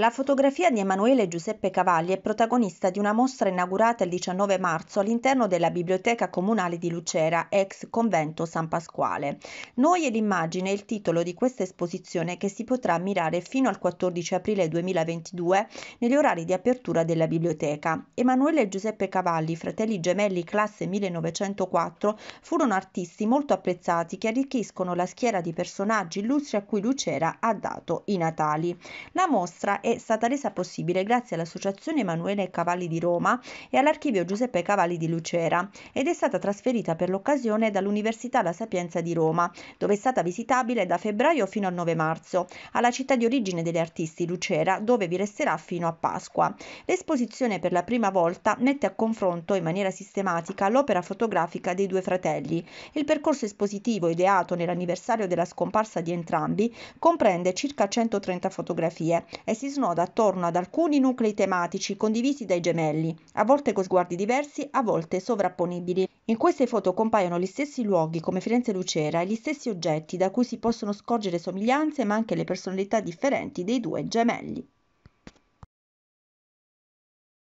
La fotografia di Emanuele Giuseppe Cavalli è protagonista di una mostra inaugurata il 19 marzo all'interno della Biblioteca Comunale di Lucera, ex convento San Pasquale. Noi e l'immagine è il titolo di questa esposizione che si potrà ammirare fino al 14 aprile 2022 negli orari di apertura della biblioteca. Emanuele Giuseppe Cavalli, fratelli gemelli classe 1904, furono artisti molto apprezzati che arricchiscono la schiera di personaggi illustri a cui Lucera ha dato i natali. La mostra è è stata resa possibile grazie all'Associazione Emanuele Cavalli di Roma e all'Archivio Giuseppe Cavalli di Lucera ed è stata trasferita per l'occasione dall'Università La Sapienza di Roma, dove è stata visitabile da febbraio fino al 9 marzo, alla città di origine degli artisti Lucera, dove vi resterà fino a Pasqua. L'esposizione per la prima volta mette a confronto in maniera sistematica l'opera fotografica dei due fratelli. Il percorso espositivo ideato nell'anniversario della scomparsa di entrambi comprende circa 130 fotografie e si snoda attorno ad alcuni nuclei tematici condivisi dai gemelli, a volte con sguardi diversi, a volte sovrapponibili. In queste foto compaiono gli stessi luoghi come Firenze e Lucera e gli stessi oggetti da cui si possono scorgere somiglianze ma anche le personalità differenti dei due gemelli.